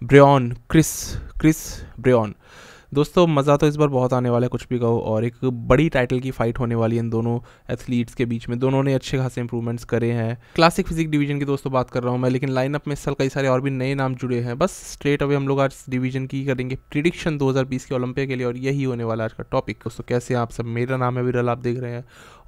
Bryon, Chris, Chris Bryon. दोस्तों मज़ा तो इस बार बहुत आने वाला है कुछ भी कहो और एक बड़ी टाइटल की फ़ाइट होने वाली है इन दोनों एथलीट्स के बीच में दोनों ने अच्छे खासे इंप्रूवमेंट्स करे हैं क्लासिक फिजिक डिवीजन की दोस्तों बात कर रहा हूँ मैं लेकिन लाइनअप में इस साल कई सारे और भी नए नाम जुड़े हैं बस स्ट्रेट अवे हम लोग आज डिवीजन की करेंगे प्रिडिक्शन दो के ओलंपिक के लिए और यही होने वाला आज का टॉपिक दोस्तों कैसे आप सब मेरा नाम है विरल आप देख रहे हैं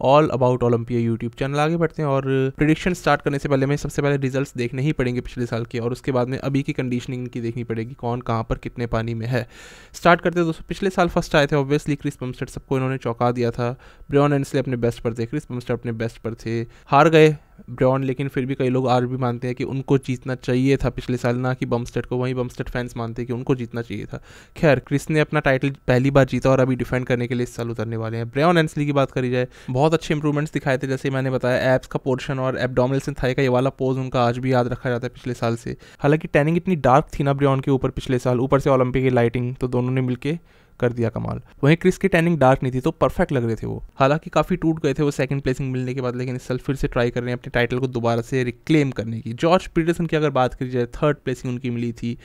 all about Olympia YouTube channel आगे बढ़ते हैं और प्रिडिक्शन स्टार्ट करने से पहले हमें सबसे पहले रिजल्ट्स देखने ही पड़ेंगे पिछले साल के और उसके बाद में अभी की कंडीशनिंग की देखनी पड़ेगी कौन कहाँ पर कितने पानी में है स्टार्ट करते हैं दोस्तों पिछले साल फर्स्ट आए थे ऑब्वियसली क्रिस पम्स्टेड सबको इन्होंने चौंका दिया था ब्रियन एंडसले अपने बेस्ट पर थे क्रिस पम्स्टेड अपने बेस्ट पर थे हार गए ब्रॉन लेकिन फिर भी कई लोग आज भी मानते हैं कि उनको जीतना चाहिए था पिछले साल ना कि बमस्टेड को वहीं बमस्टेड फैंस मानते हैं कि उनको जीतना चाहिए था खैर क्रिस ने अपना टाइटल पहली बार जीता और अभी डिफेंड करने के लिए इस साल उतरने वाले हैं ब्रॉन एंसली की बात करी जाए बहुत अच्छे इंप्रूवमेंट्स दिखाए थे जैसे मैंने बताया एप्स का पोर्शन और एबडोमिनल एंड थाई का ये वाला पोज उनका आज भी याद रखा जाता है पिछले साल से हालांकि टैनिंग इतनी डार्क थी ना ब्रॉन के ऊपर पिछले साल ऊपर से ओलंपिक की लाइटिंग तो दोनों ने मिलकर कर दिया कमाल वहीं क्रिस की टैनिंग डार्क नहीं थी तो परफेक्ट लग रहे थे वो हालांकि काफी टूट गए थे वो सेकंड प्लेसिंग मिलने के बाद लेकिन इस साल फिर से ट्राई कर रहे हैं अपने टाइटल को दोबारा से रिक्लेम करने की जॉर्ज पीटरसन की अगर बात करी जाए थर्ड प्लेसिंग उनकी मिली थी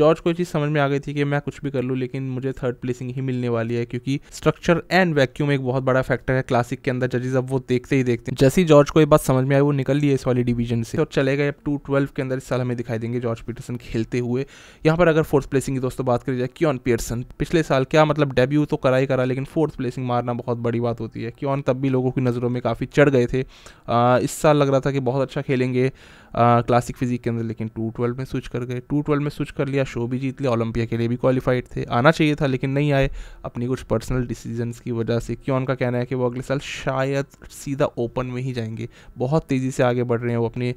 जॉर्ज को चीज़ समझ में आ गई थी कि मैं कुछ भी कर लूँ लेकिन मुझे थर्ड प्लेसिंग ही मिलने वाली है क्योंकि स्ट्रक्चर एंड वैक्यूम एक बहुत बड़ा फैक्टर है क्लासिक के अंदर जजेस अब वो देखते ही देखते हैं जैसे ही जॉर्ज को ये बात समझ में आई वो निकल लिए इस वाली डिवीजन से और चले गए अब टू ट्वेल्व के अंदर इस साल हमें दिखाई देंगे जॉर्ज पीटरसन खेलते हुए यहाँ पर अगर फोर्थ प्लेसिंग की दोस्तों बात करी जाए क्यों पियर्सन पिछले साल क्या क्या मतलब डेब्यू तो करा ही करा लेकिन फोर्थ प्लेसिंग मारना बहुत बड़ी बात होती है क्यों तब भी लोगों की नज़रों में काफ़ी चढ़ गए थे इस साल लग रहा था कि बहुत अच्छा खेलेंगे क्लासिक फिजिक के अंदर लेकिन टू ट्वेल्व में स्विच कर गए टू ट्वेल्व में स्विच कर लिया शो भी जीत लिया ओलंपिया के लिए भी क्वालिफाइड थे आना चाहिए था लेकिन नहीं आए अपनी कुछ पर्सनल डिसीजनस की वजह से क्यों उनका कहना है कि वो अगले साल शायद सीधा ओपन में ही जाएंगे बहुत तेज़ी से आगे बढ़ रहे हैं वो अपने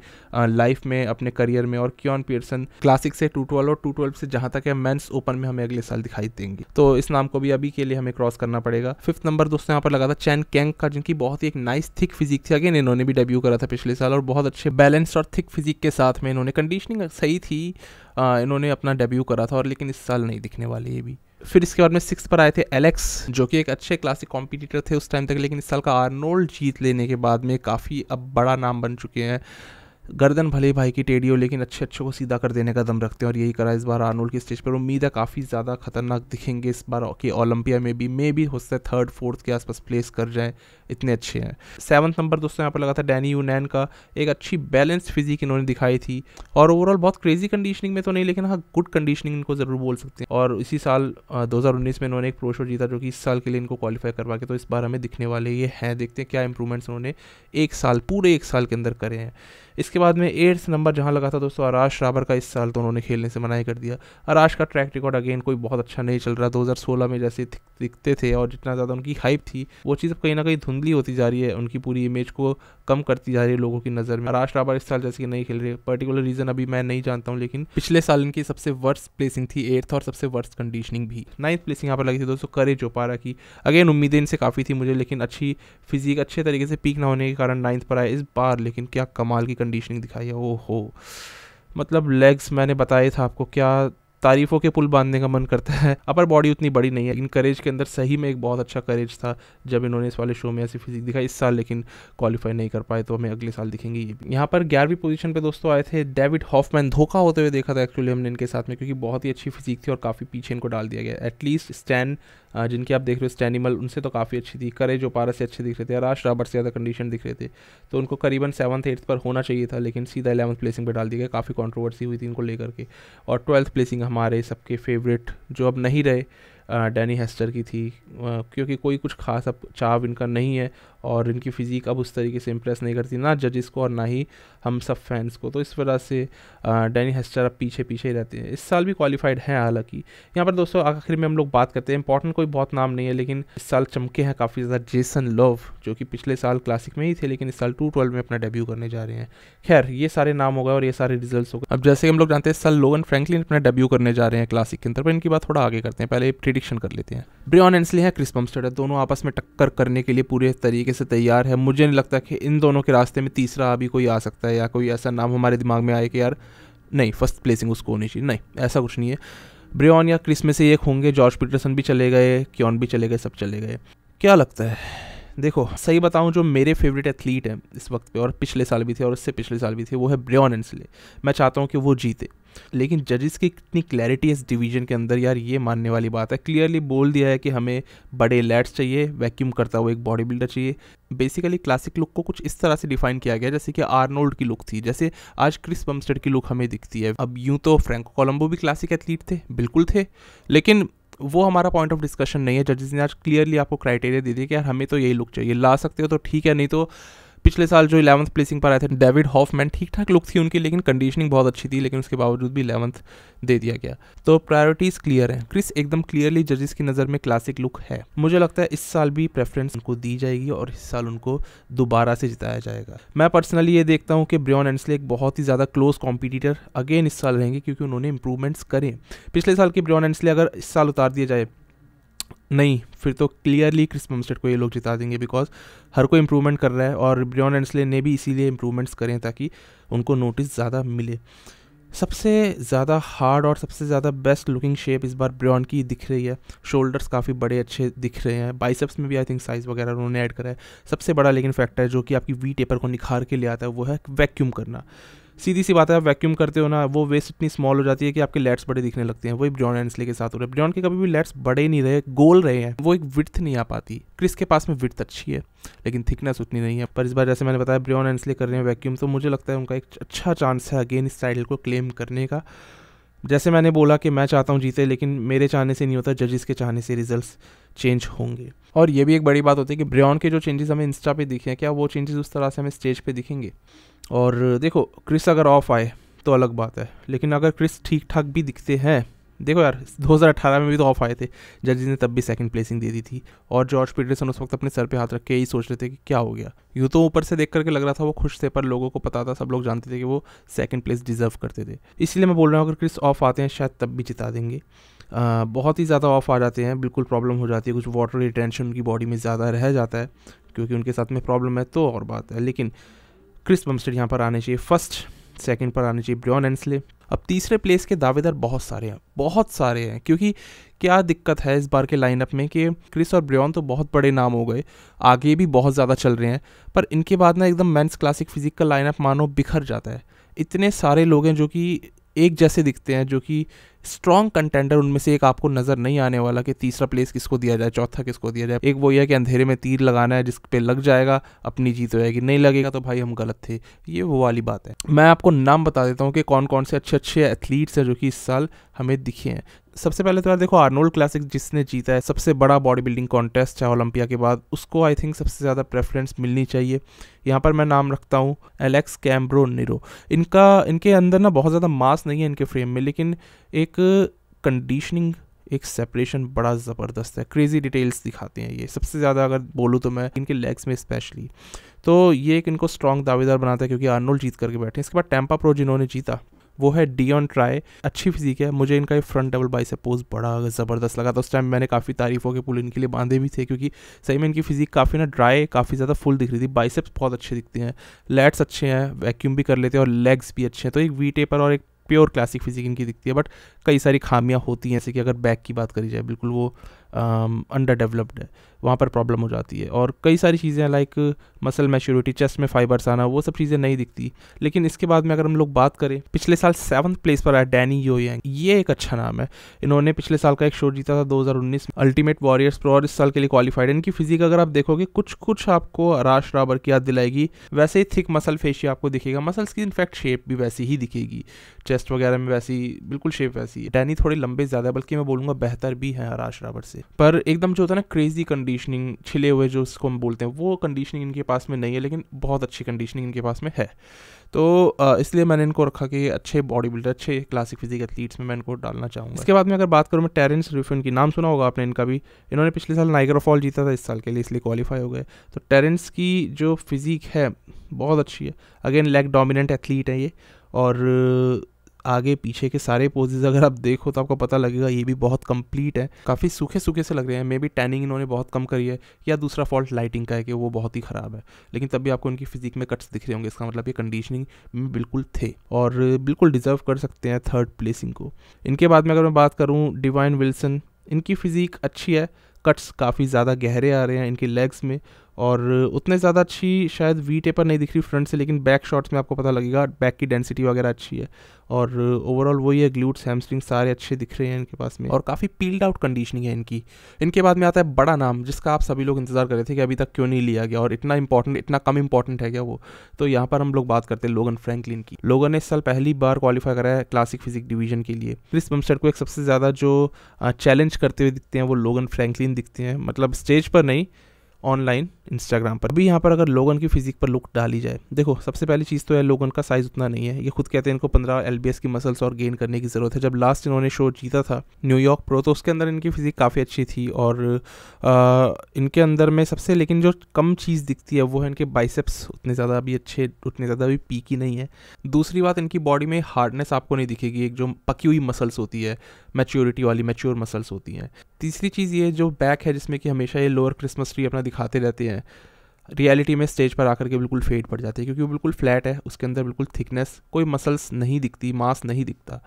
लाइफ में अपने करियर में और क्यों पियर्सन क्लासिक से टू ट्वेल्व और टू ट्वेल्व से जहाँ तक है मेन्स ओपन में हमें अगले साल दिखाई देंगे तो इस नाम को भी अभी के लिए हमें क्रॉस करना पड़ेगा फिफ्थ नंबर दोस्तों यहाँ पर लगा था चैन कैंग का जिनकी बहुत ही एक नाइस थिक फिजिक थी अगेन इन्होंने भी डेब्यू करा था पिछले साल और बहुत अच्छे बैलेंस और थिक बेसिक फिज़िक के साथ में इन्होंने कंडीशनिंग सही थी आ, इन्होंने अपना डेब्यू करा था और लेकिन इस साल नहीं दिखने वाली ये भी फिर इसके बाद में सिक्स पर आए थे एलेक्स जो कि एक अच्छे क्लासिक कॉम्पिटिटर थे उस टाइम तक लेकिन इस साल का आर्नोल्ड जीत लेने के बाद में काफ़ी अब बड़ा नाम बन चुके हैं गर्दन भले भाई की टेढ़ी हो लेकिन अच्छे अच्छे को सीधा कर देने का दम रखते हैं और यही करा इस बार आर्नोल्ड की स्टेज पर उम्मीद है काफ़ी ज़्यादा खतरनाक दिखेंगे इस बार के ओलंपिया में भी मे भी हो सकता है थर्ड फोर्थ के आसपास प्लेस कर जाएँ इतने अच्छे हैं सेवन्थ नंबर दोस्तों यहाँ पर लगा था डैनी यूनैन का एक अच्छी बैलेंस्ड फिजिक इन्होंने दिखाई थी और ओवरऑल बहुत क्रेजी कंडीशनिंग में तो नहीं लेकिन हाँ गुड कंडीशनिंग इनको ज़रूर बोल सकते हैं और इसी साल दो में इन्होंने एक प्रोशो जीता जो कि इस साल के लिए इनको क्वालिफाई करवा के तो इस बार हमें दिखने वाले ये हैं देखते हैं क्या इंप्रूवमेंट्स उन्होंने एक साल पूरे एक साल के अंदर करे हैं इसके बाद में एट्थ नंबर जहाँ लगा था दोस्तों आराश राबर का इस साल तो उन्होंने खेलने से मनाही कर दिया आराश का ट्रैक रिकॉर्ड अगेन कोई बहुत अच्छा नहीं चल रहा सोलह में जैसे दिखते थे और जितना ज़्यादा उनकी हाइप थी वो चीज़ कहीं ना कहीं धुंधली होती जा रही है उनकी पूरी इमेज को कम करती जा रही है लोगों की नज़र में आराश राबर इस साल जैसे कि नहीं खेल रहे पर्टिकुलर रीज़न अभी मैं नहीं जानता हूँ लेकिन पिछले साल इनकी सबसे वर्स्ट प्लेसिंग थी एट्थ और सबसे वर्स्ट कंडीशनिंग भी नाइन्थ प्लेसिंग यहाँ पर लगी थी दोस्तों करे पारा की अगेन उम्मीदें इनसे काफ़ी थी मुझे लेकिन अच्छी फिजिक अच्छे तरीके से पीक ना होने के कारण नाइन्थ पर आए इस बार लेकिन क्या कमाल की कंडीशनिंग दिखाई है ओ मतलब लेग्स मैंने बताया था आपको क्या तारीफों के पुल बांधने का मन करता है अपर बॉडी उतनी बड़ी नहीं है इन करेज के अंदर सही में एक बहुत अच्छा करेज था जब इन्होंने इस वाले शो में ऐसी फिजिक दिखाई इस साल लेकिन क्वालिफाई नहीं कर पाए तो हमें अगले साल दिखेंगे ये भी यहाँ पर ग्यारहवीं पोजीशन पे दोस्तों आए थे डेविड हॉफमैन धोखा होते हुए देखा था एक्चुअली हमने इनके साथ में क्योंकि बहुत ही अच्छी फिजिक थी और काफ़ी पीछे इनको डाल दिया गया एटलीस्ट स्टैंड जिनकी आप देख रहे हो स्टैनिमल उनसे तो काफ़ी अच्छी थी करे जो पारा से अच्छे दिख रहे थे राश राबर से ज़्यादा कंडीशन दिख रहे थे तो उनको करीबन सेवन्थ एट्थ पर होना चाहिए था लेकिन सीधा एलेवंथ प्लेसिंग पर डाल दिया गया काफ़ी कॉन्ट्रोवर्सी हुई थी इनको लेकर के और ट्वेल्थ प्लेसिंग हमारे सबके फेवरेट जो अब नहीं रहे डैनी हेस्टर की थी क्योंकि कोई कुछ खास अब चाव इनका नहीं है और इनकी फ़िज़ीक अब उस तरीके से इम्प्रेस नहीं करती ना जजिस को और ना ही हम सब फैंस को तो इस वजह से डैनी हेस्टर अब पीछे पीछे ही रहते हैं इस साल भी क्वालिफाइड हैं हालांकि यहाँ पर दोस्तों आखिर में हम लोग बात करते हैं इंपॉर्टेंट कोई बहुत नाम नहीं है लेकिन इस साल चमके हैं काफ़ी ज़्यादा जेसन लव जो कि पिछले साल क्लासिक में ही थे लेकिन इस साल टू ट्वेल्व में अपना डेब्यू करने जा रहे हैं खैर ये सारे नाम हो गए और ये सारे रिजल्ट हो गए अब जैसे हम लोग जानते हैं इस साल लोगन फ्रेंकली अपना डेब्यू करने जा रहे हैं क्लासिक के अंदर पर इनकी बात थोड़ा आगे करते हैं पहले प्रिडिक्शन कर लेते हैं ब्रियन एंसले है क्रिस है दोनों आपस में टक्कर करने के लिए पूरे तरीके से तैयार है मुझे नहीं लगता कि इन दोनों के रास्ते में तीसरा अभी कोई आ सकता है या कोई ऐसा नाम हमारे दिमाग में आए कि यार नहीं फर्स्ट प्लेसिंग उसको होनी चाहिए नहीं ऐसा कुछ नहीं है ब्रियन या क्रिस में से एक होंगे जॉर्ज पीटरसन भी चले गए क्योन भी चले गए सब चले गए क्या लगता है देखो सही बताऊं जो मेरे फेवरेट एथलीट हैं इस वक्त पे और पिछले साल भी थे और इससे पिछले साल भी थे वो है ब्रियन एंसले मैं चाहता हूँ कि वो जीते लेकिन जजेस की कितनी क्लैरिटी इस डिवीजन के अंदर यार ये मानने वाली बात है क्लियरली बोल दिया है कि हमें बड़े लैट्स चाहिए वैक्यूम करता हुआ एक बॉडी बिल्डर चाहिए बेसिकली क्लासिक लुक को कुछ इस तरह से डिफाइन किया गया जैसे कि आर्नोल्ड की लुक थी जैसे आज क्रिस बमस्टेड की लुक हमें दिखती है अब यूं तो फ्रेंको कोलम्बो भी क्लासिक एथलीट थे बिल्कुल थे लेकिन वो हमारा पॉइंट ऑफ डिस्कशन नहीं है जजेस ने आज क्लियरली आपको क्राइटेरिया दे दिया कि यार हमें तो यही लुक चाहिए ला सकते हो तो ठीक है नहीं तो पिछले साल जो इलेवंथ प्लेसिंग पर आए थे डेविड हॉफमैन ठीक ठाक लुक थी उनकी लेकिन कंडीशनिंग बहुत अच्छी थी लेकिन उसके बावजूद भी इलेवंथ दे दिया गया तो प्रायोरिटीज़ क्लियर हैं क्रिस एकदम क्लियरली जजेस की नज़र में क्लासिक लुक है मुझे लगता है इस साल भी प्रेफरेंस उनको दी जाएगी और इस साल उनको दोबारा से जिताया जाएगा मैं पर्सनली ये देखता हूँ कि ब्रियन एंडसले एक बहुत ही ज़्यादा क्लोज कॉम्पिटिटर अगेन इस साल रहेंगे क्योंकि उन्होंने इंप्रूवमेंट्स करें पिछले साल के ब्रियन एंडसले अगर इस साल उतार दिया जाए नहीं फिर तो क्लियरली क्रिस पम्पस्टेड को ये लोग जिता देंगे बिकॉज हर कोई इम्प्रूवमेंट कर रहा है और ब्रियन एंडसले ने भी इसीलिए इम्प्रूवमेंट्स करें ताकि उनको नोटिस ज़्यादा मिले सबसे ज़्यादा हार्ड और सबसे ज़्यादा बेस्ट लुकिंग शेप इस बार ब्रियन की दिख रही है शोल्डर्स काफ़ी बड़े अच्छे दिख रहे हैं बाइसेप्स में भी आई थिंक साइज़ वगैरह उन्होंने ऐड करा है सबसे बड़ा लेकिन फैक्टर जो कि आपकी वी टेपर को निखार के ले आता है वो है वैक्यूम करना सीधी सी बात है आप वैक्यूम करते हो ना वो वेस्ट इतनी स्मॉल हो जाती है कि आपके लेट्स बड़े दिखने लगते हैं वही ब्रॉन एंडस्ले के साथ हो रहे हैं ब्रॉन के कभी भी लेट्स बड़े नहीं रहे गोल रहे हैं वो एक विथ नहीं आ पाती क्रिस के पास में विथ अच्छी है लेकिन थिकनेस उतनी नहीं है पर इस बार जैसे मैंने बताया ब्रॉन एंडसले कर रहे हैं वैक्यूम तो मुझे लगता है उनका एक अच्छा चांस है अगेन इस टाइटल को क्लेम करने का जैसे मैंने बोला कि मैं चाहता हूँ जीते लेकिन मेरे चाहने से नहीं होता जजेस के चाहने से रिजल्ट्स चेंज होंगे और ये भी एक बड़ी बात होती है कि ब्रियॉन के जो चेंजेस हमें इंस्टा पे दिखे हैं क्या वो चेंजेस उस तरह से हमें स्टेज पे दिखेंगे और देखो क्रिस अगर ऑफ आए तो अलग बात है लेकिन अगर क्रिस ठीक ठाक भी दिखते हैं देखो यार 2018 में भी तो ऑफ आए थे जजेज ने तब भी सेकंड प्लेसिंग दे दी थी और जॉर्ज पीटरसन उस वक्त अपने सर पे हाथ रख के यही सोच रहे थे कि क्या हो गया यूँ तो ऊपर से देख करके लग रहा था वो खुश थे पर लोगों को पता था सब लोग जानते थे कि वो सेकंड प्लेस डिजर्व करते थे इसलिए मैं बोल रहा हूँ अगर क्रिस ऑफ आते हैं शायद तब भी जिता देंगे आ, बहुत ही ज़्यादा ऑफ आ जाते हैं बिल्कुल प्रॉब्लम हो जाती है कुछ वाटर रिटेंशन उनकी बॉडी में ज़्यादा रह जाता है क्योंकि उनके साथ में प्रॉब्लम है तो और बात है लेकिन क्रिस बमस्टेड यहाँ पर आने चाहिए फर्स्ट सेकंड पर आना चाहिए ब्रियन एंसले अब तीसरे प्लेस के दावेदार बहुत सारे हैं बहुत सारे हैं क्योंकि क्या दिक्कत है इस बार के लाइनअप में कि क्रिस और ब्रियन तो बहुत बड़े नाम हो गए आगे भी बहुत ज़्यादा चल रहे हैं पर इनके बाद ना एकदम मेंस क्लासिक फिजिक का लाइनअप मानो बिखर जाता है इतने सारे लोग हैं जो कि एक जैसे दिखते हैं जो कि स्ट्रॉन्ग कंटेंडर उनमें से एक आपको नज़र नहीं आने वाला कि तीसरा प्लेस किसको दिया जाए चौथा किसको दिया जाए एक वो यह कि अंधेरे में तीर लगाना है जिस पे लग जाएगा अपनी जीत हो जाएगी नहीं लगेगा तो भाई हम गलत थे ये वो वाली बात है मैं आपको नाम बता देता हूँ कि कौन कौन से अच्छे अच्छे एथलीट्स हैं जो कि इस साल हमें दिखे हैं सबसे पहले तो यार देखो आर्नोल्ड क्लासिक जिसने जीता है सबसे बड़ा बॉडी बिल्डिंग कॉन्टेस्ट है ओलंपिया के बाद उसको आई थिंक सबसे ज़्यादा प्रेफरेंस मिलनी चाहिए यहाँ पर मैं नाम रखता हूँ एलेक्स कैम्ब्रो निरो इनका इनके अंदर ना बहुत ज़्यादा मास नहीं है इनके फ्रेम में लेकिन एक कंडीशनिंग एक सेपरेशन बड़ा ज़बरदस्त है क्रेजी डिटेल्स दिखाते हैं ये सबसे ज़्यादा अगर बोलूँ तो मैं इनके लेग्स में स्पेशली तो ये एक इनको स्ट्रॉन्ग दावेदार बनाता है क्योंकि आर्नोल्ड जीत करके बैठे हैं इसके बाद टेम्पा प्रो जिन्होंने जीता वो है डियन ट्राई अच्छी फिजिक है मुझे इनका ये front double biceps pose बड़ा ज़बरदस्त लगा था उस टाइम मैंने काफ़ी तारीफ़ों के पुल इनके लिए बांधे भी थे क्योंकि सही में इनकी फिजिक काफ़ी ना ड्राई काफ़ी ज़्यादा फुल दिख रही थी बाइसेप्स बहुत अच्छे दिखते हैं लेट्स अच्छे हैं वैक्यूम भी कर लेते हैं और लेग्स भी अच्छे हैं तो एक वी टेपर और एक प्योर क्लासिक फिजिक इनकी दिखती है बट कई सारी खामियां होती हैं जैसे कि अगर बैक की बात करी जाए बिल्कुल वो अंडर um, डेवलप्ड है वहाँ पर प्रॉब्लम हो जाती है और कई सारी चीज़ें लाइक मसल मैच्योरिटी चेस्ट में फाइबर्स आना वो सब चीज़ें नहीं दिखती लेकिन इसके बाद में अगर हम लोग बात करें पिछले साल सेवन्थ प्लेस पर आया डैनी यो यंग ये एक अच्छा नाम है इन्होंने पिछले साल का एक शो जीता था 2019 में अल्टीमेट वॉरियर्स प्रो और इस साल के लिए क्वालिफाइड इनकी फिजिक अगर आप देखोगे कुछ कुछ आपको राश राबर की याद दिलाएगी वैसे ही थिक मसल फेशिया आपको दिखेगा मसल्स की इनफैक्ट शेप भी वैसी ही दिखेगी चेस्ट वगैरह में वैसी बिल्कुल शेप वैसी है डैनी थोड़ी लंबे ज़्यादा बल्कि मैं बोलूँगा बेहतर भी है राश राबर से पर एकदम जो होता है ना क्रेजी कंडीशनिंग छिले हुए जो उसको हम बोलते हैं वो कंडीशनिंग इनके पास में नहीं है लेकिन बहुत अच्छी कंडीशनिंग इनके पास में है तो इसलिए मैंने इनको रखा कि अच्छे बॉडी बिल्डर अच्छे क्लासिक फिजिक एथलीट्स में मैं इनको डालना चाहूँगा इसके बाद में अगर बात करूँ मैं टेरेंस रिफिन की नाम सुना होगा आपने इनका भी इन्होंने पिछले साल नाइगर फॉल जीता था इस साल के लिए इसलिए क्वालिफाई हो गए तो टेरेंस की जो फिजिक है बहुत अच्छी है अगेन लेग डोमिनेंट एथलीट है ये और आगे पीछे के सारे पोजेज अगर आप देखो तो आपको पता लगेगा ये भी बहुत कंप्लीट है काफ़ी सूखे सूखे से लग रहे हैं मे बी टैनिंग इन्होंने बहुत कम करी है या दूसरा फॉल्ट लाइटिंग का है कि वो बहुत ही ख़राब है लेकिन तब भी आपको इनकी फिजिक में कट्स दिख रहे होंगे इसका मतलब ये कंडीशनिंग में बिल्कुल थे और बिल्कुल डिजर्व कर सकते हैं थर्ड प्लेसिंग को इनके बाद में अगर मैं बात करूँ डिवाइन विल्सन इनकी फिजिक अच्छी है कट्स काफ़ी ज़्यादा गहरे आ रहे हैं इनके लेग्स में और उतने ज़्यादा अच्छी शायद वी टेपर नहीं दिख रही फ्रंट से लेकिन बैक शॉट्स में आपको पता लगेगा बैक की डेंसिटी वगैरह अच्छी है और ओवरऑल वही है ग्लूट्स हैमस्ट्रिंग सारे अच्छे दिख रहे हैं इनके पास में और काफ़ी पील्ड आउट कंडीशनिंग है इनकी इनके बाद में आता है बड़ा नाम जिसका आप सभी लोग इंतजार कर रहे थे कि अभी तक क्यों नहीं लिया गया और इतना इंपॉर्टेंट इतना कम इंपॉर्टेंट है क्या वो तो यहाँ पर हम लोग बात करते हैं लोगन फ्रेंकलिन की लोगन ने इस साल पहली बार क्वालिफाई करा है क्लासिक फिजिक डिवीजन के लिए क्रिस बमस्टर को एक सबसे ज़्यादा जो चैलेंज करते हुए दिखते हैं वो लोगन फ्रेंकलिन दिखते हैं मतलब स्टेज पर नहीं ऑनलाइन इंस्टाग्राम पर अभी यहाँ पर अगर लोगन की फिजिक पर लुक डाली जाए देखो सबसे पहली चीज़ तो है लोगन का साइज़ उतना नहीं है ये खुद कहते हैं इनको पंद्रह एल की मसल्स और गेन करने की ज़रूरत है जब लास्ट इन्होंने शो जीता था न्यूयॉर्क प्रो तो उसके अंदर इनकी फिजिक काफ़ी अच्छी थी और आ, इनके अंदर में सबसे लेकिन जो कम चीज़ दिखती है वो है इनके बाइसेप्स उतने ज़्यादा अभी अच्छे उतने ज़्यादा अभी पीकी नहीं है दूसरी बात इनकी बॉडी में हार्डनेस आपको नहीं दिखेगी एक जो पकी हुई मसल्स होती है मैच्योरिटी वाली मैच्योर मसल्स होती हैं तीसरी चीज़ ये जो बैक है जिसमें कि हमेशा ये लोअर क्रिसमस ट्री अपना दिखाते रहते हैं रियलिटी में स्टेज पर आकर के बिल्कुल फेड पड़ जाती है क्योंकि वो बिल्कुल फ्लैट है उसके अंदर बिल्कुल थिकनेस कोई मसल्स नहीं दिखती मास नहीं दिखता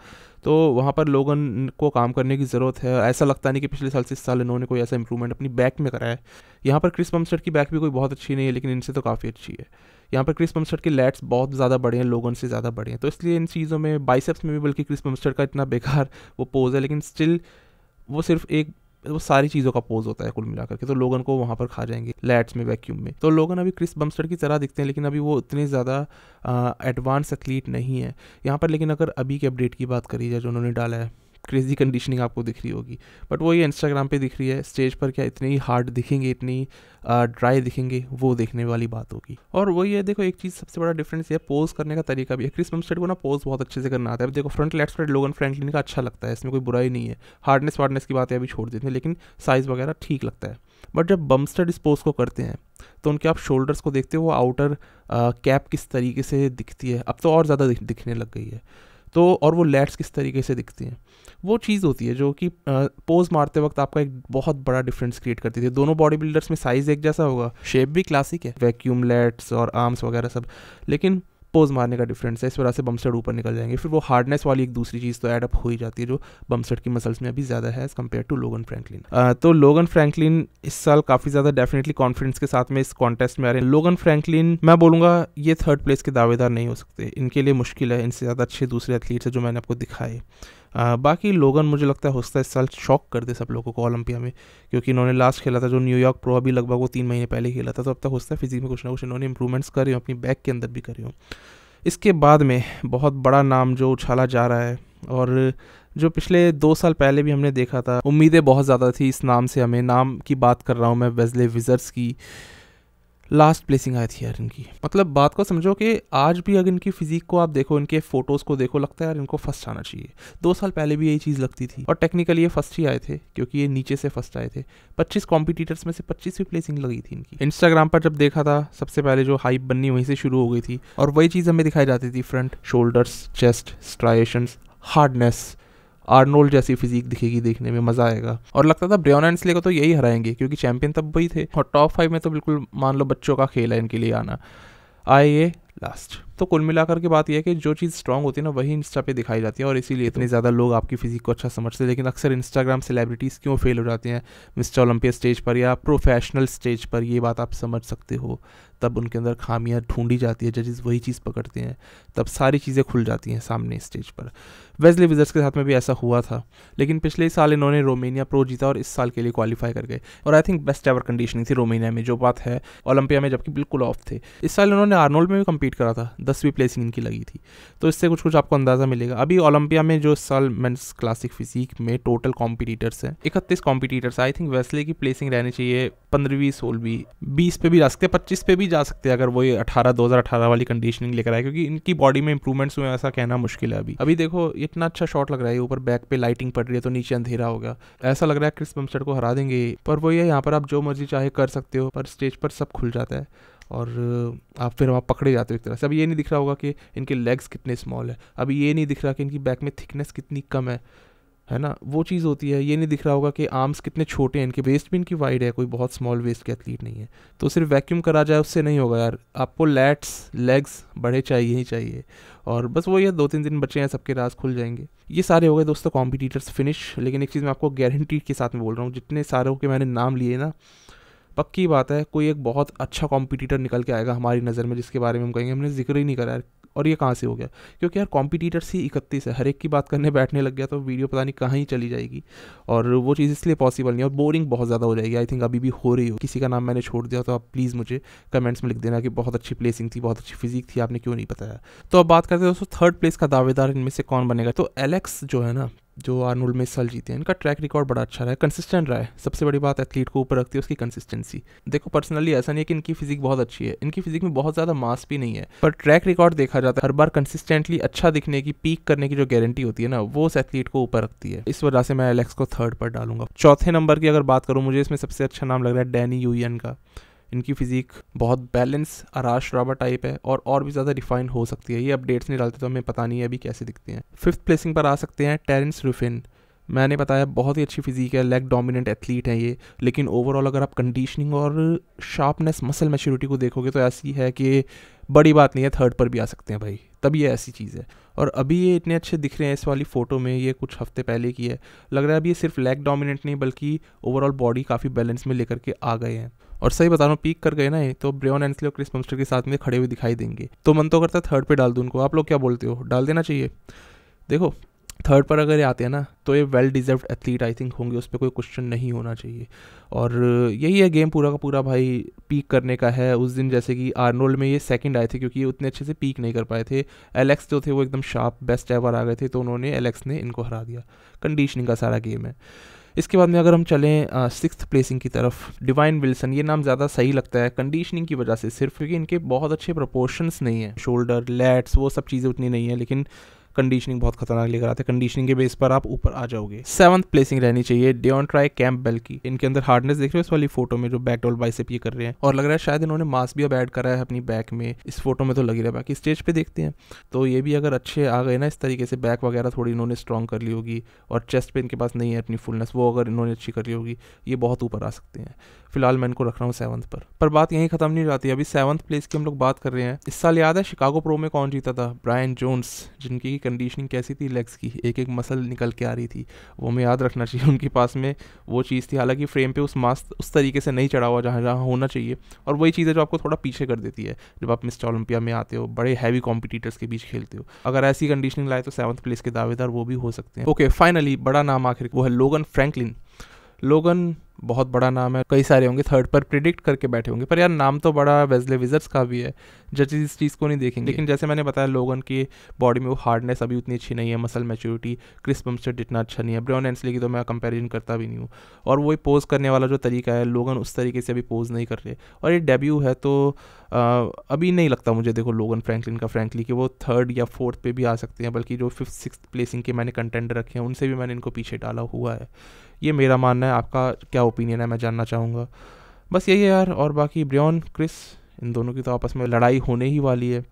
तो वहाँ पर लोगों को काम करने की ज़रूरत है ऐसा लगता नहीं कि पिछले साल से इस साल इन्होंने कोई ऐसा इंप्रूवमेंट अपनी बैक में कराया है यहाँ पर क्रिस पम्पस्टेड की बैक भी कोई बहुत अच्छी नहीं है लेकिन इनसे तो काफ़ी अच्छी है यहाँ पर क्रिस पम्पस्टेड के लैट्स बहुत ज़्यादा बड़े हैं लोगों से ज़्यादा बड़े हैं तो इसलिए इन चीज़ों में बाइसेप्स में भी बल्कि क्रिस पम्पस्टेड का इतना बेकार वो पोज है लेकिन स्टिल वो सिर्फ एक वो सारी चीज़ों का पोज होता है कुल मिलाकर के तो लोगन को वहाँ पर खा जाएंगे लैट्स में वैक्यूम में तो लोगन अभी क्रिस बम्सटर की तरह दिखते हैं लेकिन अभी वो इतने ज़्यादा एडवांस एथलीट नहीं है यहाँ पर लेकिन अगर अभी के अपडेट की बात करी जाए जो उन्होंने डाला है क्रेजी कंडीशनिंग आपको दिख रही होगी बट वो ये इंस्टाग्राम पे दिख रही है स्टेज पर क्या इतनी हार्ड दिखेंगे इतनी ड्राई दिखेंगे वो देखने वाली बात होगी और वही है देखो एक चीज़ सबसे बड़ा डिफरेंस है पोज करने का तरीका भी है क्रिस ममस्टेड को ना पोज बहुत अच्छे से करना आता है अब देखो front left side Logan Franklin का अच्छा लगता है इसमें कोई बुराई नहीं है हार्डनेस वार्डनेस की बातें अभी छोड़ देते हैं लेकिन साइज़ वगैरह ठीक लगता है बट जब बम्स्टेड इस पोज को करते हैं तो उनके आप शोल्डर्स को देखते हो वो आउटर कैप किस तरीके से दिखती है अब तो और ज़्यादा दिखने लग गई है तो और वो लेट्स किस तरीके से दिखती हैं वो चीज़ होती है जो कि पोज मारते वक्त आपका एक बहुत बड़ा डिफरेंस क्रिएट करती थी दोनों बॉडी बिल्डर्स में साइज़ एक जैसा होगा शेप भी क्लासिक है वैक्यूम लेट्स और आर्म्स वगैरह सब लेकिन पोज मारने का डिफरेंस है इस वजह से बमस्टड ऊपर निकल जाएंगे फिर वो हार्डनेस वाली एक दूसरी चीज़ तो एडअप हो ही जाती है जो बमस्टड की मसल्स में अभी ज़्यादा है as compared to Logan Franklin तो लोगन फ्रैंकलिन इस साल काफ़ी ज़्यादा डेफिनेटली कॉन्फिडेंस के साथ में इस कॉन्टेस्ट में आ रहे हैं लोगन फ्रैंकलिन मैं बोलूँगा ये थर्ड प्लेस के दावेदार नहीं हो सकते इनके लिए मुश्किल है इनसे ज़्यादा अच्छे दूसरे एथलीट्स हैं जो मैंने आपको दिखाए आ, बाकी लोगन मुझे लगता है हौसला इस साल शॉक कर दे सब लोगों को ओलंपिया में क्योंकि इन्होंने लास्ट खेला था जो न्यूयॉर्क प्रो अभी लगभग वो तीन महीने पहले खेला था तो अब तक हौसला है फिजिक में कुछ ना कुछ इन्होंने इंप्रूवमेंट्स करी हूँ अपनी बैक के अंदर भी करी हूँ इसके बाद में बहुत बड़ा नाम जो उछाला जा रहा है और जो पिछले दो साल पहले भी हमने देखा था उम्मीदें बहुत ज़्यादा थी इस नाम से हमें नाम की बात कर रहा हूँ मैं वेजले विजर्स की लास्ट प्लेसिंग आई थी यार इनकी मतलब बात को समझो कि आज भी अगर इनकी फिजिक को आप देखो इनके फोटोज को देखो लगता है यार इनको फर्स्ट आना चाहिए दो साल पहले भी यही चीज़ लगती थी और टेक्निकली ये फर्स्ट ही आए थे क्योंकि ये नीचे से फर्स्ट आए थे पच्चीस कॉम्पिटिटर्स में से पच्चीसवीं प्लेसिंग लगी थी इनकी इंस्टाग्राम पर जब देखा था सबसे पहले जो हाइप बननी वहीं से शुरू हो गई थी और वही चीज़ हमें दिखाई जाती थी front shoulders chest striations hardness Arnold जैसी फिजिक दिखेगी देखने में मजा आएगा और लगता था ब्रियोन एंडसले को तो यही हराएंगे क्योंकि चैंपियन तब वही थे और टॉप फाइव में तो बिल्कुल मान लो बच्चों का खेल है इनके लिए आना आए ये लास्ट तो कुल मिलाकर के बात यह है कि जो चीज़ स्ट्रांग होती है ना वही इंस्टा पे दिखाई जाती है और इसीलिए इतने ज़्यादा लोग आपकी फिजिक को अच्छा समझते हैं लेकिन अक्सर इंस्टाग्राम सेलिब्रिटीज़ क्यों फेल हो जाते हैं मिस्टर ओलंपिया स्टेज पर या प्रोफेशनल स्टेज पर ये बात आप समझ सकते हो तब उनके अंदर खामियाँ ढूंढी जाती है जजेस वही चीज़ पकड़ते हैं तब सारी चीज़ें खुल जाती हैं सामने स्टेज पर वेजले विजर्स के साथ में भी ऐसा हुआ था लेकिन पिछले साल इन्होंने रोमेनिया प्रो जीता और इस साल के लिए क्वालिफाई कर गए और I think best ever conditioning थी रोमेनिया में जो बात है ओलंपिया में जबकि बिल्कुल ऑफ थे इस साल इन्होंने आर्नोल्ड में भी कम्पीट करा था दसवीं प्लेसिंग इनकी लगी थी तो इससे कुछ कुछ आपको अंदाज़ा मिलेगा अभी ओलंपिया में जो साल मेंस क्लासिक फिजिक में टोटल कॉम्पिटिटर्स हैं इकतीस कॉम्पिटिटर्स आई थिंक वैसले की प्लेसिंग रहनी चाहिए पंद्रहवीं सोलहवीं बीस पे भी जा सकते हैं पच्चीस पे भी जा सकते हैं अगर वो अठारह दो हज़ार अठारह वाली कंडीशनिंग लेकर आए क्योंकि इनकी बॉडी में इंप्रूवमेंट्स हुए ऐसा कहना मुश्किल है अभी अभी देखो इतना अच्छा शॉट लग रहा है ऊपर बैक पे लाइटिंग पड़ रही है तो नीचे अंधेरा होगा ऐसा लग रहा है क्रिस बम्स्टर को हरा देंगे पर वो ये यहाँ पर आप जो मर्जी चाहे कर सकते हो पर स्टेज पर सब खुल जाता है और आप फिर वहाँ पकड़े जाते हो एक तरह से अब ये नहीं दिख रहा होगा कि इनके लेग्स कितने स्मॉल है अभी ये नहीं दिख रहा कि इनकी बैक में थिकनेस कितनी कम है है ना वो चीज़ होती है ये नहीं दिख रहा होगा कि आर्म्स कितने छोटे हैं इनके वेस्ट भी इनकी वाइड है कोई बहुत स्मॉल वेस्ट के एथलीट नहीं है तो सिर्फ वैक्यूम करा जाए उससे नहीं होगा यार आपको लेट्स लेग्स बड़े चाहिए ही चाहिए और बस वो ये दो तीन दिन बचे हैं सबके राज खुल जाएंगे ये सारे हो गए दोस्तों कॉम्पिटिटर्स फिनिश लेकिन एक चीज़ मैं आपको गारंटी के साथ में बोल रहा हूँ जितने सारों के मैंने नाम लिए ना पक्की बात है कोई एक बहुत अच्छा कॉम्पिटिटर निकल के आएगा हमारी नज़र में जिसके बारे में हम कहेंगे हमने जिक्र ही नहीं करा और ये कहाँ से हो गया क्योंकि यार कॉम्पिटिटर्स ही इकतीस है हर एक की बात करने बैठने लग गया तो वीडियो पता नहीं कहाँ ही चली जाएगी और वो चीज़ इसलिए पॉसिबल नहीं और बोरिंग बहुत ज़्यादा हो जाएगी आई थिंक अभी भी हो रही हो किसी का नाम मैंने छोड़ दिया तो आप प्लीज़ मुझे कमेंट्स में लिख देना कि बहुत अच्छी प्लेसिंग थी बहुत अच्छी फिजिक थी आपने क्यों नहीं बताया तो अब बात करते हैं दोस्तों थर्ड प्लेस का दावेदार इनमें से कौन बनेगा तो एलेक्स जो है ना जो आर्नोल्ड में साल जीते हैं इनका ट्रैक रिकॉर्ड बड़ा अच्छा रहा है कंसिस्टेंट रहा है सबसे बड़ी बात एथलीट को ऊपर रखती है उसकी कंसिस्टेंसी देखो पर्सनली ऐसा नहीं है कि इनकी फिजिक बहुत अच्छी है इनकी फिजिक में बहुत ज़्यादा मास भी नहीं है पर ट्रैक रिकॉर्ड देखा जाता है हर बार कंसिस्टेंटली अच्छा दिखने की पीक करने की जो गारंटी होती है ना वो उस एथलीट को ऊपर रखती है इस वजह से मैं एलेक्स को थर्ड पर डालूंगा चौथे नंबर की अगर बात करूँ मुझे इसमें सबसे अच्छा नाम लग रहा है डैनी यूएन का इनकी फिजिक बहुत बैलेंस आराश राबा टाइप है और और भी ज़्यादा रिफाइन हो सकती है ये अपडेट्स नहीं डालते तो हमें पता नहीं है अभी कैसे दिखती हैं फिफ्थ प्लेसिंग पर आ सकते हैं टेरेंस रुफिन मैंने बताया बहुत ही अच्छी फिजिक है लेग डोमिनेंट एथलीट हैं ये लेकिन ओवरऑल अगर आप कंडीशनिंग और शार्पनेस मसल मेच्योरिटी को देखोगे तो ऐसी है कि बड़ी बात नहीं है थर्ड पर भी आ सकते हैं भाई तब ये ऐसी चीज़ है और अभी ये इतने अच्छे दिख रहे हैं इस वाली फ़ोटो में ये कुछ हफ्ते पहले की है लग रहा है अभी ये सिर्फ लेग डोमिनेंट नहीं बल्कि ओवरऑल बॉडी काफ़ी बैलेंस में लेकर के आ गए हैं और सही बता रहा हूँ पीक कर गए ना ये तो ब्रेन एंसले और क्रिस मम्स्टर के साथ में खड़े हुए दिखाई देंगे तो मन तो करता है थर्ड पे डाल दूँ उनको आप लोग क्या बोलते हो डाल देना चाहिए देखो थर्ड पर अगर ये आते हैं ना तो ये well deserve athlete I think होंगे उस पर कोई क्वेश्चन नहीं होना चाहिए और यही है गेम पूरा का पूरा भाई पीक करने का है उस दिन जैसे कि आर्नोल्ड में ये सेकंड आए थे क्योंकि ये उतने अच्छे से पीक नहीं कर पाए थे एलेक्स जो थे वो एकदम शार्प बेस्ट एवर आ गए थे तो उन्होंने एलेक्स ने इनको हरा दिया कंडीशनिंग का सारा गेम है इसके बाद में अगर हम चलें सिक्स प्लेसिंग की तरफ डिवाइन विल्सन ये नाम ज़्यादा सही लगता है कंडीशनिंग की वजह से सिर्फ क्योंकि इनके बहुत अच्छे प्रपोर्शंस नहीं हैं शोल्डर लेट्स वो सब चीज़ें उतनी नहीं हैं लेकिन कंडीशनिंग बहुत खतरनाक लेकर आते हैं कंडीशनिंग के बेस पर आप ऊपर आ जाओगे सेवंथ प्लेसिंग रहनी चाहिए डिओन ट्राई कैम्प बेल की इनके अंदर हार्डनेस देख रहे हो इस वाली फोटो में जो बैक डोल बाइसेप ये कर रहे हैं और लग रहा है शायद इन्होंने मास्क भी अब ऐड करा है अपनी बैक में इस फोटो में तो लगी रहा है बाकी स्टेज पे देखते हैं तो ये भी अगर अच्छे आ गए ना इस तरीके से बैक वगैरह थोड़ी इन्होंने स्ट्रॉन्ग कर ली होगी और चेस्ट पे इनके पास नहीं है अपनी फुलनेस वो अगर इन्होंने अच्छी कर ली होगी ये बहुत ऊपर आ सकते हैं फिलहाल मैं इनको रख रहा हूँ सेवंथ पर पर बात यहीं खत्म नहीं जाती अभी सेवंथ प्लेस की हम लोग बात कर रहे हैं इस साल याद है शिकागो प्रो में कौन जीता था ब्रायन जोन्स जिनकी कंडीशनिंग कैसी थी लेग्स की एक एक मसल निकल के आ रही थी वो हमें याद रखना चाहिए उनके पास में वो चीज़ थी हालांकि फ्रेम पे उस मास्क उस तरीके से नहीं चढ़ा हुआ जहाँ जहाँ होना चाहिए और वही चीज़ है जो आपको थोड़ा पीछे कर देती है जब आप मिस्टर ओलंपिया में आते हो बड़े हैवी कॉम्पिटिटर्स के बीच खेलते हो अगर ऐसी कंडीशनिंग लाए तो सेवन्थ प्लेस के दावेदार वो भी हो सकते हैं ओके फाइनली बड़ा नाम आखिर वो है लोगन फ्रैंकलिन लोगन बहुत बड़ा नाम है कई सारे होंगे थर्ड पर प्रिडिक्ट करके बैठे होंगे पर यार नाम तो बड़ा वेजले विजर्स का भी है जजेज इस चीज़ को नहीं देखेंगे लेकिन जैसे मैंने बताया लोगन की बॉडी में वो हार्डनेस अभी उतनी अच्छी नहीं है मसल मेच्योरिटी क्रिस बम्स्टेड इतना अच्छा नहीं है ब्रॉन एंसली की तो मैं कंपेरिजन करता भी नहीं हूँ और वही पोज करने वाला जो तरीका है लोगन उस तरीके से अभी पोज नहीं कर रहे और ये डेब्यू है तो Uh, अभी नहीं लगता मुझे देखो लोगन फ्रैंकलिन का फ्रैंकली कि वो थर्ड या फोर्थ पे भी आ सकते हैं बल्कि जो फिफ्थ सिक्स प्लेसिंग के मैंने कंटेंडर रखे हैं उनसे भी मैंने इनको पीछे डाला हुआ है ये मेरा मानना है आपका क्या ओपिनियन है मैं जानना चाहूँगा बस यही है यार और बाकी ब्रियन क्रिस इन दोनों की तो आपस में लड़ाई होने ही वाली है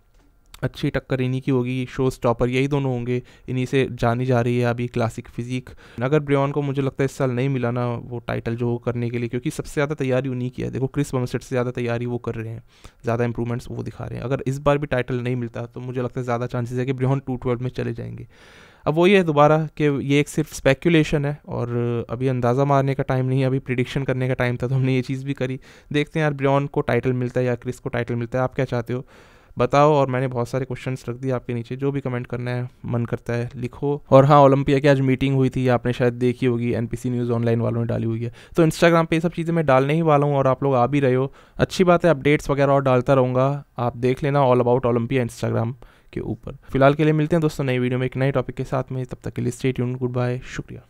अच्छी टक्कर इन्हीं की होगी शो स्टॉपर यही दोनों होंगे इन्हीं से जानी जा रही है अभी क्लासिक फिजिक अगर ब्रियन को मुझे लगता है इस साल नहीं मिला ना वो टाइटल जो करने के लिए क्योंकि सबसे ज़्यादा तैयारी उन्हीं की है देखो क्रिस बमसेट से ज़्यादा तैयारी वो कर रहे हैं ज़्यादा इंप्रूवमेंट्स वो दिखा रहे हैं अगर इस बार भी टाइटल नहीं मिलता तो मुझे लगता है ज़्यादा चांसेस है कि ब्रियन टू ट्वेल्व में चले जाएंगे अब वही है दोबारा कि ये एक सिर्फ स्पेकुलेशन है और अभी अंदाज़ा मारने का टाइम नहीं है अभी प्रिडिक्शन करने का टाइम था तो हमने ये चीज़ भी करी देखते हैं यार ब्रियन को टाइटल मिलता है या क्रिस को टाइटल मिलता है आप क्या चाहते हो बताओ और मैंने बहुत सारे क्वेश्चंस रख दिए आपके नीचे जो भी कमेंट करना है मन करता है लिखो और हाँ ओलंपिया की आज मीटिंग हुई थी आपने शायद देखी होगी एनपीसी न्यूज़ ऑनलाइन वालों ने डाली हुई है तो इंस्टाग्राम पे ये सब चीज़ें मैं डालने ही वाला हूँ और आप लोग आ भी रहे हो अच्छी बात है अपडेट्स वगैरह और डालता रहूँगा आप देख लेना ऑल अबाउट ओलंपिया इंस्टाग्राम के ऊपर फिलहाल के लिए मिलते हैं दोस्तों नई वीडियो में एक नए टॉपिक के साथ में तब तक के लिए स्टेट यून गुड बाय शुक्रिया